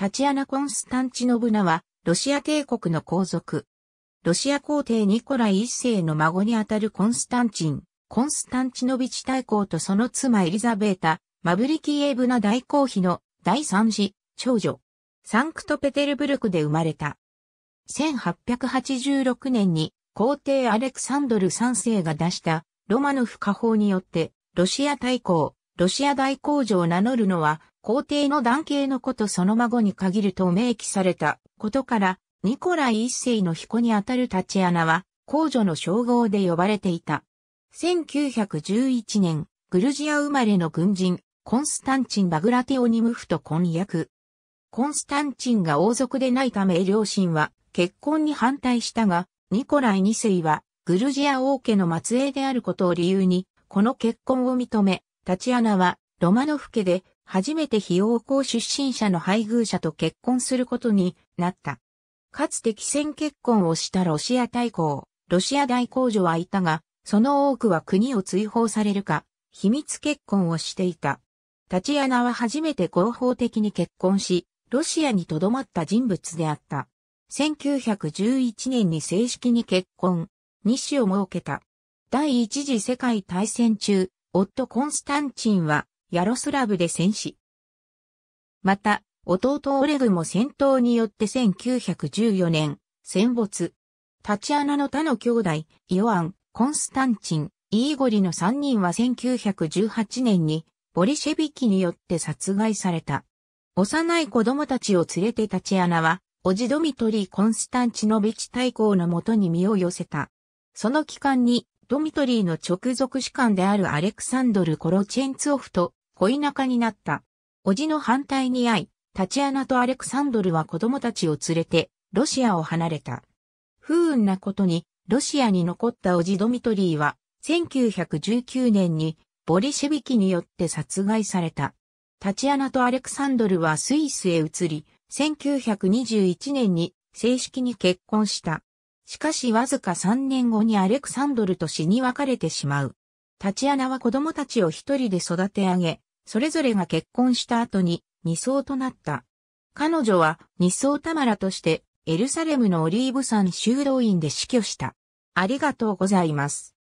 タチアナ・コンスタンチノブナは、ロシア帝国の皇族。ロシア皇帝ニコライ一世の孫にあたるコンスタンチン、コンスタンチノビチ大公とその妻エリザベータ、マブリキエーブナ大公妃の第三次、長女。サンクトペテルブルクで生まれた。1886年に皇帝アレクサンドル三世が出したロマノフ家法によってロシア大公、ロシア大公女を名乗るのは皇帝の男系の子とその孫に限ると明記されたことから、ニコライ一世の彦にあたるタチアナは、皇女の称号で呼ばれていた。1911年、グルジア生まれの軍人、コンスタンチン・バグラテオニムフと婚約。コンスタンチンが王族でないため両親は結婚に反対したが、ニコライ二世はグルジア王家の末裔であることを理由に、この結婚を認め、タチアナはロマノフ家で初めて非王公出身者の配偶者と結婚することになった。かつて既戦結婚をしたロシア大公、ロシア大公女はいたが、その多くは国を追放されるか、秘密結婚をしていた。タチアナは初めて合法的に結婚し、ロシアに留まった人物であった。1911年に正式に結婚、日誌を設けた。第一次世界大戦中、夫コンスタンチンはヤロスラブで戦死。また、弟オレグも戦闘によって1914年、戦没。タチアナの他の兄弟、イオアン、コンスタンチン、イーゴリの3人は1918年に、ボリシェビキによって殺害された。幼い子供たちを連れてタチアナは、オジドミトリー・コンスタンチノビチ大公のもとに身を寄せた。その期間に、ドミトリーの直属士官であるアレクサンドル・コロチェンツオフと恋仲になった。おじの反対に会い、タチアナとアレクサンドルは子供たちを連れて、ロシアを離れた。不運なことに、ロシアに残ったおじドミトリーは、1919年に、ボリシェビキによって殺害された。タチアナとアレクサンドルはスイスへ移り、1921年に正式に結婚した。しかしわずか3年後にアレクサンドルと死に別れてしまう。タチアナは子供たちを一人で育て上げ、それぞれが結婚した後に二層となった。彼女は二層タマラとしてエルサレムのオリーブ山修道院で死去した。ありがとうございます。